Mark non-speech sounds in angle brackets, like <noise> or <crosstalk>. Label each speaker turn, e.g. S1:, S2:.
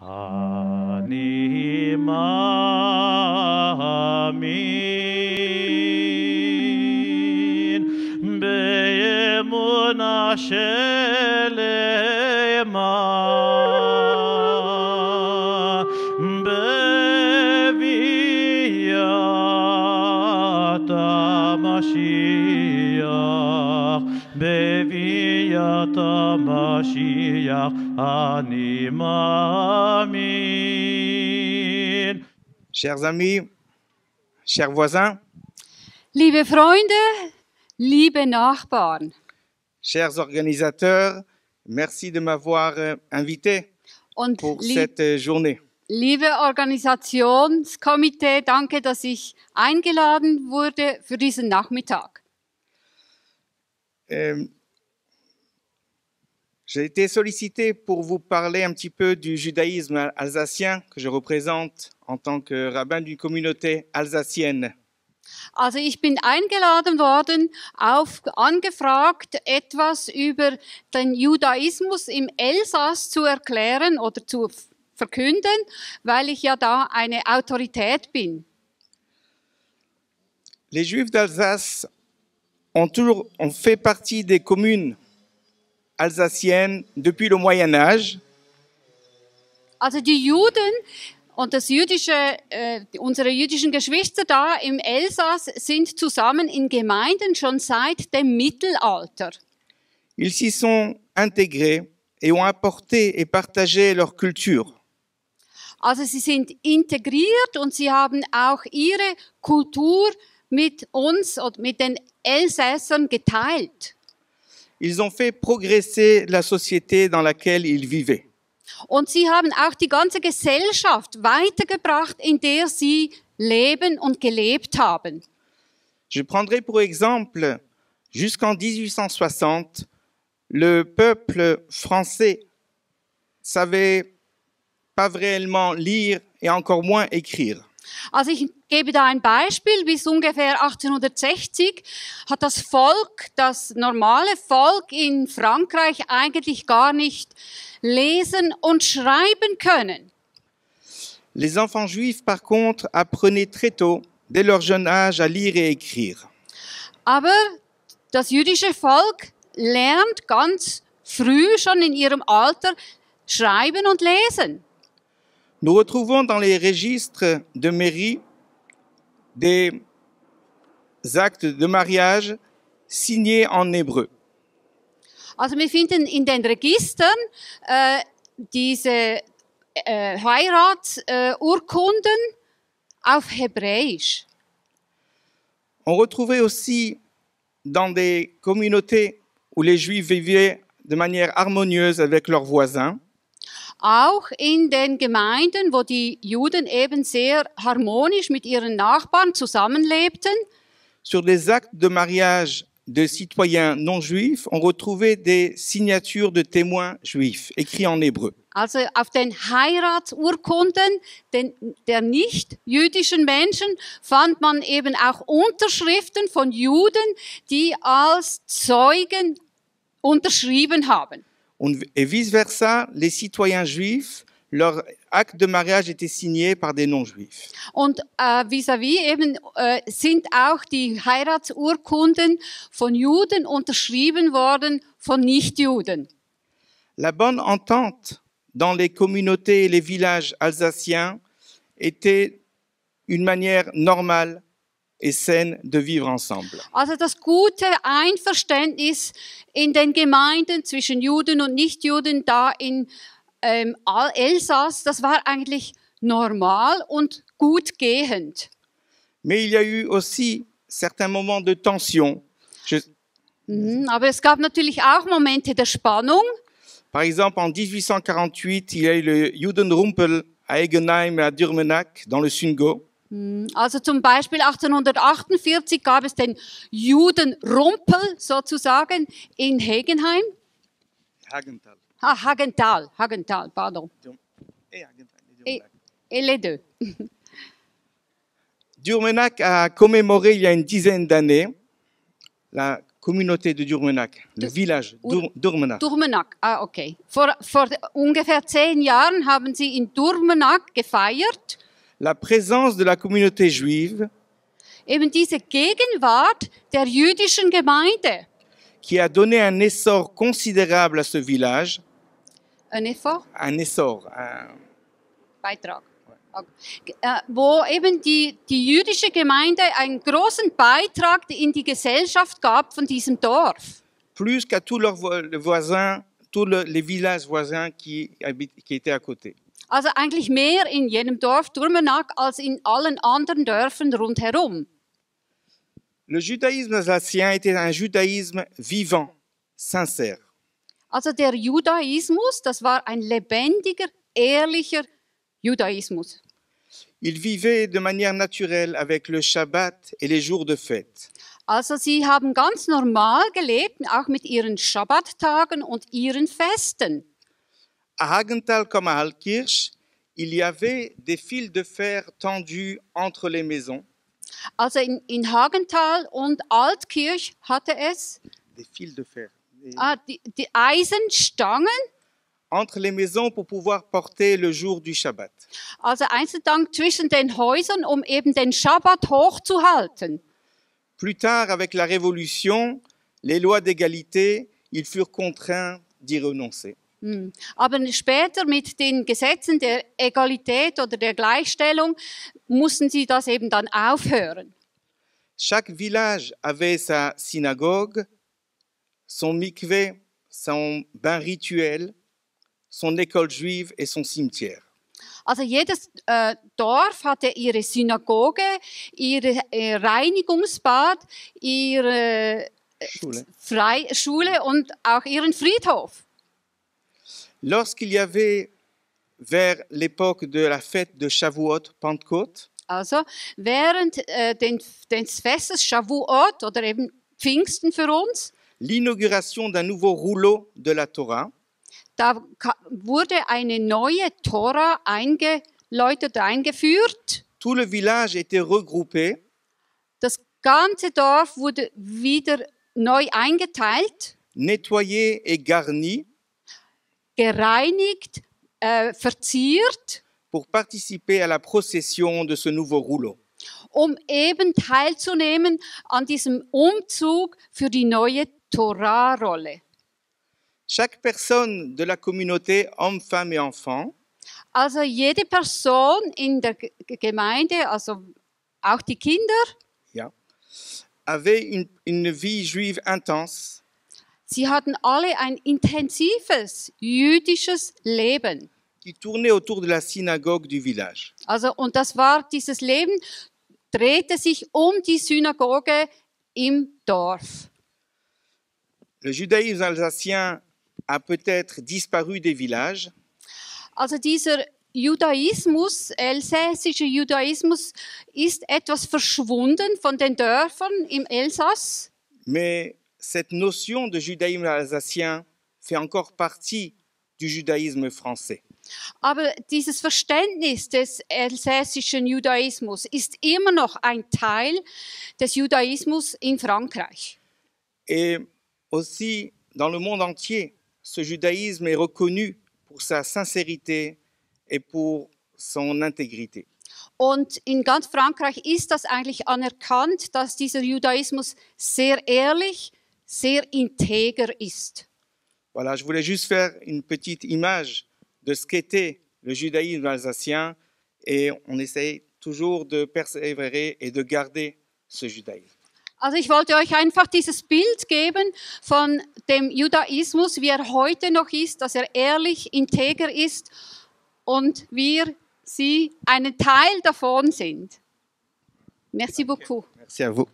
S1: Hanim
S2: amin Beyemun aşelema Beviyata
S1: maşiyah
S2: Beviyata maşiyah Anim, Amin. Chers amis, chers voisins,
S1: liebe Freunde, liebe Nachbarn,
S2: chers organisateurs, merci de m'avoir euh, invité Und pour cette euh, journée.
S1: Liebe Organisationskomitee, danke, dass ich eingeladen wurde für diesen Nachmittag.
S2: Ähm, J'ai été sollicité pour vous parler un petit peu du judaïsme alsacien que je représente en tant que rabbin d'une communauté alsacienne.
S1: Also ich bin eingeladen worden, auf, angefragt, etwas über den Judaismus im Elsass zu erklären oder zu verkünden, weil ich ja da eine Autorität bin.
S2: Les Juifs d'Alsace ont toujours ont fait partie des communes alsacienne depuis le Moyen Âge.
S1: Also die Juden und das jüdische, äh, unsere jüdischen Geschwister da im Elsass sind zusammen in Gemeinden schon seit dem Mittelalter.
S2: Ils s'y sont intégrés et ont apporté et partagé leur culture.
S1: Also sie sind integriert und sie haben auch ihre Kultur mit uns und mit den Elsässern geteilt.
S2: Ils ont fait progresser la société dans laquelle ils vivaient. Je prendrai pour exemple, jusqu'en 1860, le peuple français savait pas réellement lire et encore moins écrire.
S1: Also ich gebe da ein Beispiel. Bis ungefähr 1860 hat das Volk, das normale Volk in Frankreich eigentlich gar nicht lesen und schreiben können.
S2: Les enfants juifs, par contre, apprenaient très tôt, dès leur jeune âge, à lire et écrire.
S1: Aber das jüdische Volk lernt ganz früh schon in ihrem Alter schreiben und lesen.
S2: Nous retrouvons dans les registres de mairie des actes de mariage signés en hébreu. Also On retrouvait aussi dans des communautés où les Juifs vivaient de manière harmonieuse avec leurs voisins.
S1: auch in den Gemeinden, wo die Juden eben sehr harmonisch mit ihren Nachbarn zusammenlebten.
S2: Sur des actes de mariage de citoyens non juifs, on retrouvait des signatures de témoins juifs écrits en hébreu.
S1: Also auf den Heiratsurkunden den, der nicht jüdischen Menschen fand man eben auch Unterschriften von Juden, die als Zeugen unterschrieben haben.
S2: Et vice-versa, les citoyens juifs, leur acte de mariage était signé par des non-juifs.
S1: Äh, vis äh, auch die Heiratsurkunden von Juden unterschrieben worden von
S2: La bonne entente dans les communautés et les villages alsaciens était une manière normale et saine de vivre ensemble.
S1: Also das gute Einverständnis in den Gemeinden zwischen Juden und Nichtjuden da in ähm, Elsass, das war eigentlich normal und gut gehend.
S2: Mais il y a eu aussi certains moments de tension. Je...
S1: Mm, aber es gab natürlich auch Momente der Spannung.
S2: Par exemple, en 1848, il y a eu le Judenrumpel à Eggenheim et à Dürmenach, dans le Sungo.
S1: Hm, also zum Beispiel 1848 gab es den Judenrumpel sozusagen in Hegenheim. Hagenthal. Ah, Hagenthal, Hagenthal, pardon. Eh, eh, et, et les deux. <laughs>
S2: Durmenac a commémoré il y a une dizaine d'années la communauté de Durmenac, le village Durmenac.
S1: Durmenac, ah ok. Vor, vor ungefähr zehn Jahren haben sie in Durmenac gefeiert.
S2: la présence de la communauté juive
S1: eben diese Gegenwart der jüdischen Gemeinde
S2: qui a donné un essor considérable à ce village. Un effort? Un essor. Un...
S1: Beitrag. Äh, wo eben die, die jüdische Gemeinde einen großen Beitrag in die Gesellschaft gab von diesem Dorf.
S2: Plus qu'à tous leurs voisins, tous les villages voisins qui, habitent, qui étaient à côté.
S1: Also eigentlich mehr in jenem Dorf Drümenach als in allen anderen Dörfern rundherum.
S2: Le judaïsme alsacien était un judaïsme vivant, sincère.
S1: Also der Judaismus, das war ein lebendiger, ehrlicher Judaismus.
S2: Ils vivaient de manière naturelle avec le Shabbat et les jours de fête.
S1: Also sie haben ganz normal gelebt, auch mit ihren Schabbattagen und ihren Festen.
S2: À Hagenthal comme à Altkirch, il y avait des fils de fer tendus entre les maisons.
S1: Also in, in Hagenthal und Altkirch hatte es
S2: des fils de fer. Des...
S1: Ah, die, Eisenstangen
S2: entre les maisons pour pouvoir porter le jour du Shabbat.
S1: Also Eisenstangen zwischen den Häusern, um eben den Shabbat hochzuhalten.
S2: Plus tard, avec la Révolution, les lois d'égalité, ils furent contraints d'y renoncer.
S1: Hm. Aber später mit den Gesetzen der Egalität oder der Gleichstellung mussten sie das eben dann aufhören.
S2: Chaque village avait sa synagogue, son mikveh, son bain rituel, son école juive et son cimetière.
S1: Also jedes äh, Dorf hatte ihre Synagoge, ihr äh, Reinigungsbad, ihre äh, Schule. Schule und auch ihren Friedhof.
S2: Lorsqu'il y avait vers l'époque de la fête de Shavuot, Pentecôte,
S1: also während äh, den, des Festes Shavuot oder eben Pfingsten für uns,
S2: l'inauguration d'un nouveau rouleau de la Torah,
S1: da wurde eine neue Torah eingeläutet, eingeführt.
S2: Tout le village était regroupé.
S1: Das ganze Dorf wurde wieder neu eingeteilt.
S2: Nettoyé et garni
S1: gereinigt, äh, verziert.
S2: Pour participer à la procession de ce nouveau rouleau.
S1: Um eben teilzunehmen an diesem Umzug für die neue Torahrolle.
S2: Chaque personne de la communauté, homme, femme et enfant,
S1: also jede Person in der Gemeinde, also auch die Kinder,
S2: ja, avait une, une vie juive intense.
S1: Sie hatten alle ein intensives jüdisches Leben.
S2: Qui tournait autour de la synagogue du village.
S1: Also und das war dieses Leben drehte sich um die Synagoge im Dorf.
S2: Le judaïsme alsacien a peut-être disparu des villages.
S1: Also dieser Judaismus, elsässischer Judaismus, ist etwas verschwunden von den Dörfern im Elsass.
S2: Mais cette notion de judaïsme alsacien fait encore partie du judaïsme français.
S1: Aber dieses Verständnis des elsässischen Judaismus ist immer noch ein Teil des Judaismus in Frankreich.
S2: Et aussi dans le monde entier, ce judaïsme est reconnu pour sa sincérité et pour son intégrité.
S1: Und in ganz Frankreich ist das eigentlich anerkannt, dass dieser Judaismus sehr ehrlich ist sehr intègre ist.
S2: Voilà, je voulais juste faire une petite image de ce qu'était le judaïsme alsacien et on essaye toujours de persévérer et de garder ce judaïsme.
S1: Also ich wollte euch einfach dieses Bild geben von dem Judaismus, wie er heute noch ist, dass er ehrlich, integer ist und wir, sie, einen Teil davon sind. Merci beaucoup.
S2: Merci à vous.